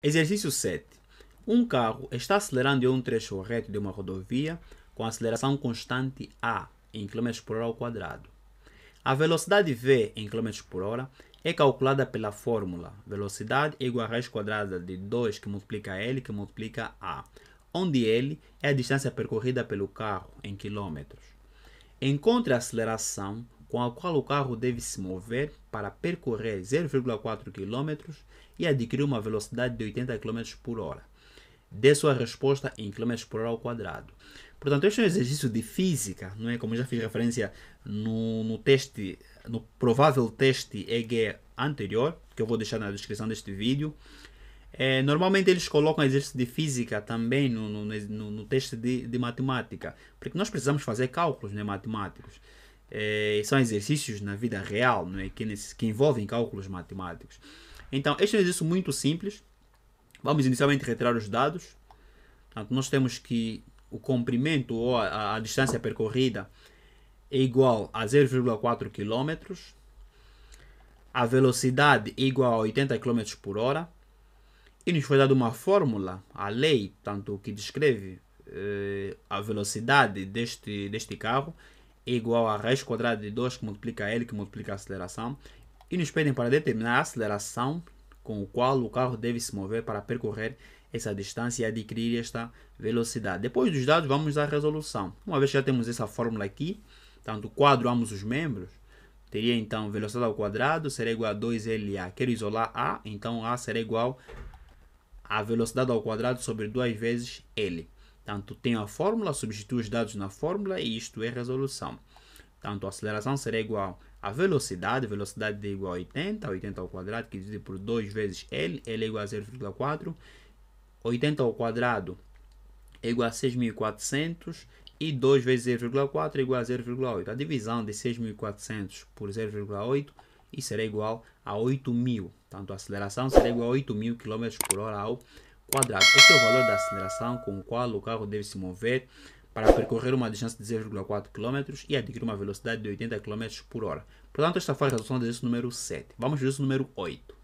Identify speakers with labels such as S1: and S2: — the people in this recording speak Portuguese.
S1: Exercício 7. Um carro está acelerando em um trecho reto de uma rodovia com aceleração constante A em km por hora ao quadrado. A velocidade V em km por hora é calculada pela fórmula velocidade é igual a raiz quadrada de 2 que multiplica L que multiplica A, onde L é a distância percorrida pelo carro em quilômetros. Encontre a aceleração com a qual o carro deve se mover para percorrer 0,4 km e adquirir uma velocidade de 80 km por hora. Dê sua resposta em km por hora ao quadrado. Portanto, este é um exercício de física, não é? Como já fiz referência no, no teste, no provável teste EG anterior, que eu vou deixar na descrição deste vídeo. É, normalmente eles colocam exercício de física também no, no, no, no teste de, de matemática, porque nós precisamos fazer cálculos né, matemáticos é, são exercícios na vida real, não é? que, que envolvem cálculos matemáticos. Então, este é um exercício muito simples. Vamos inicialmente retirar os dados. Portanto, nós temos que o comprimento ou a, a distância percorrida é igual a 0,4 km. A velocidade é igual a 80 km por hora. E nos foi dada uma fórmula, a lei, tanto que descreve eh, a velocidade deste, deste carro é igual a raiz quadrada de 2 que multiplica L, que multiplica a aceleração, e nos pedem para determinar a aceleração com o qual o carro deve se mover para percorrer essa distância e adquirir esta velocidade. Depois dos dados, vamos à resolução. Uma vez que já temos essa fórmula aqui, tanto quadramos os membros, teria então velocidade ao quadrado será igual a 2LA. Quero isolar A, então A será igual a velocidade ao quadrado sobre 2 vezes L. Tanto tenho a fórmula, substituo os dados na fórmula e isto é resolução. Tanto a aceleração será igual à velocidade, velocidade é igual a 80, 80 ao quadrado, que divide por 2 vezes L, L é igual a 0,4. 80 ao quadrado é igual a 6.400 e 2 vezes 0,4 é igual a 0,8. A divisão de 6.400 por 0,8 será igual a 8.000. Tanto a aceleração será igual a 8.000 km por hora ao quadrado. Este é o valor da aceleração com o qual o carro deve se mover para percorrer uma distância de 0,4 km e adquirir uma velocidade de 80 km por hora. Portanto, esta faz a resolução desse número 7. Vamos ver o número 8.